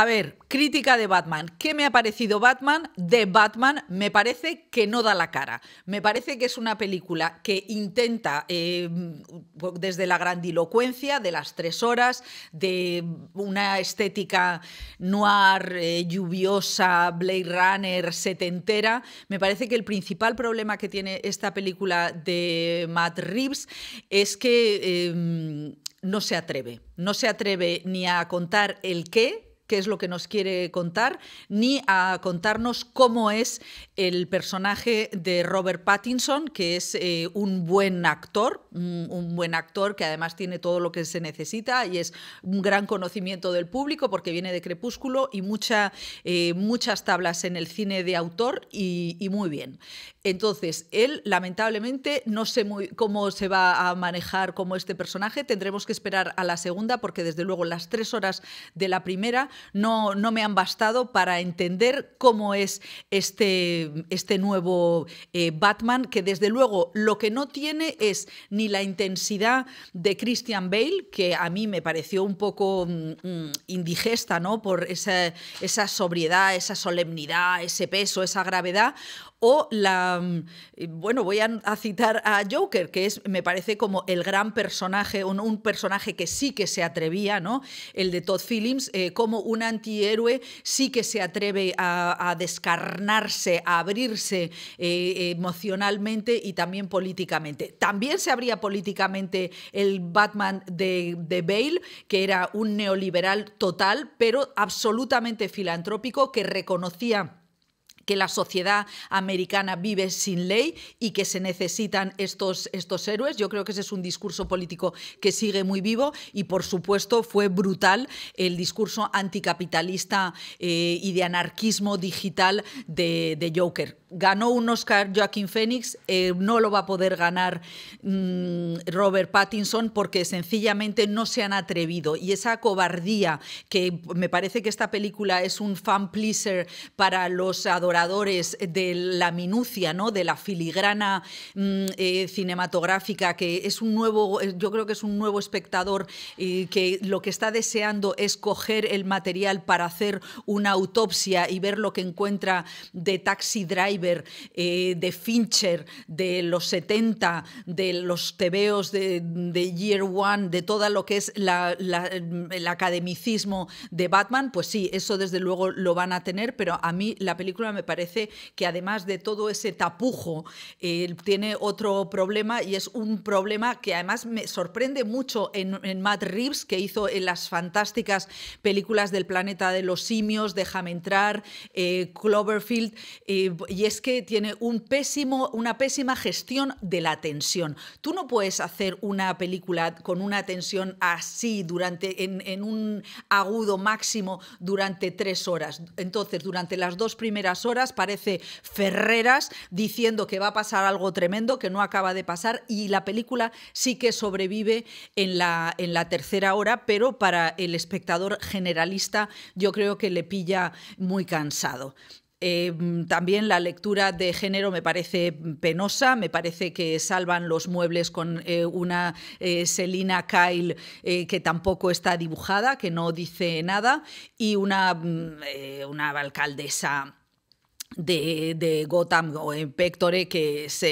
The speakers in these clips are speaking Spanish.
A ver, crítica de Batman. ¿Qué me ha parecido Batman? De Batman me parece que no da la cara. Me parece que es una película que intenta, eh, desde la grandilocuencia de las tres horas, de una estética noir, eh, lluviosa, Blade Runner, setentera, me parece que el principal problema que tiene esta película de Matt Reeves es que... Eh, no se atreve, no se atreve ni a contar el qué, qué es lo que nos quiere contar, ni a contarnos cómo es el personaje de Robert Pattinson, que es eh, un buen actor, un, buen actor que además tiene todo lo que se necesita y es un gran conocimiento del público porque viene de Crepúsculo y eh, muchas tablas en el cine de autor y, muy bien. Entonces, él lamentablemente no sé cómo se va a manejar como este personaje, tendremos que esperar a la segunda porque desde luego las tres horas de la primera no, me han bastado para entender cómo es este, este nuevo eh, Batman, que desde luego lo que no tiene es ni la intensidad de Christian Bale, que a mí me pareció un poco mm, mm, indigesta, ¿no? Por esa, esa sobriedad, esa solemnidad, ese peso, esa gravedad, o la, mm, eh, bueno, voy a, citar a Joker, que es, me parece como el gran personaje, un, personaje que sí que se atrevía, ¿no? El de Todd Phillips, eh, como un antihéroe sí que se atreve a, descarnarse, a abrirse eh, emocionalmente y también políticamente. También se abría políticamente el Batman de, de Bale, que era un neoliberal total, pero absolutamente filantrópico, que reconocía que la sociedad americana vive sin ley y que se necesitan estos, estos héroes. Yo creo que ese es un discurso político que sigue muy vivo y, por supuesto, fue brutal el discurso anticapitalista eh, y de anarquismo digital de, Joker. Ganó un Oscar Joaquín Phoenix, eh, no lo va a poder ganar mm, Robert Pattinson porque sencillamente no se han atrevido. Y esa cobardía que me parece que esta película es un fan pleaser para los adoradores de la minucia, ¿no? de la filigrana mm, eh, cinematográfica, que es un nuevo, eh, yo creo que es un nuevo espectador que lo que está deseando es coger el material para hacer una autopsia y ver lo que encuentra de Taxi Driver, eh, de Fincher, de los 70, de los tebeos de, Year One, de todo lo que es el academicismo de Batman, pues sí, eso desde luego lo van a tener, pero a mí la película me parece que además de todo ese tapujo, eh, tiene otro problema y es un problema que además me sorprende mucho en, Matt Reeves, que hizo en las fantásticas películas del planeta de los simios, Déjame entrar, eh, Cloverfield, eh, y es que tiene un pésimo, una pésima gestión de la tensión. Tú no puedes hacer una película con una tensión así durante, en un agudo máximo durante tres horas. Entonces, durante las dos primeras horas, parece Ferreras diciendo que va a pasar algo tremendo que no acaba de pasar y la película sí que sobrevive en la, en la tercera hora, pero para el espectador generalista yo creo que le pilla muy cansado. Em, también la lectura de género me parece penosa, me parece que salvan los muebles con eh, una eh, Selina Kyle eh, que tampoco está dibujada, que no dice nada, y una, mm, una alcaldesa de, Gotham o en Pectore, que es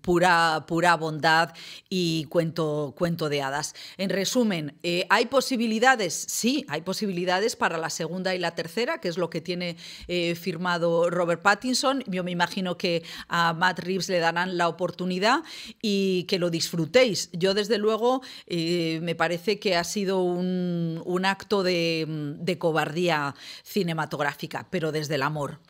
pura, pura bondad y cuento, cuento de hadas. En resumen, eh, ¿hay posibilidades? Sí, hay posibilidades para la segunda y la tercera, que es lo que tiene eh, firmado Robert Pattinson. Yo me imagino que a Matt Reeves le darán la oportunidad y que lo disfrutéis. Yo, desde luego, eh, me parece que ha sido un, acto de, de cobardía cinematográfica, pero desde el amor.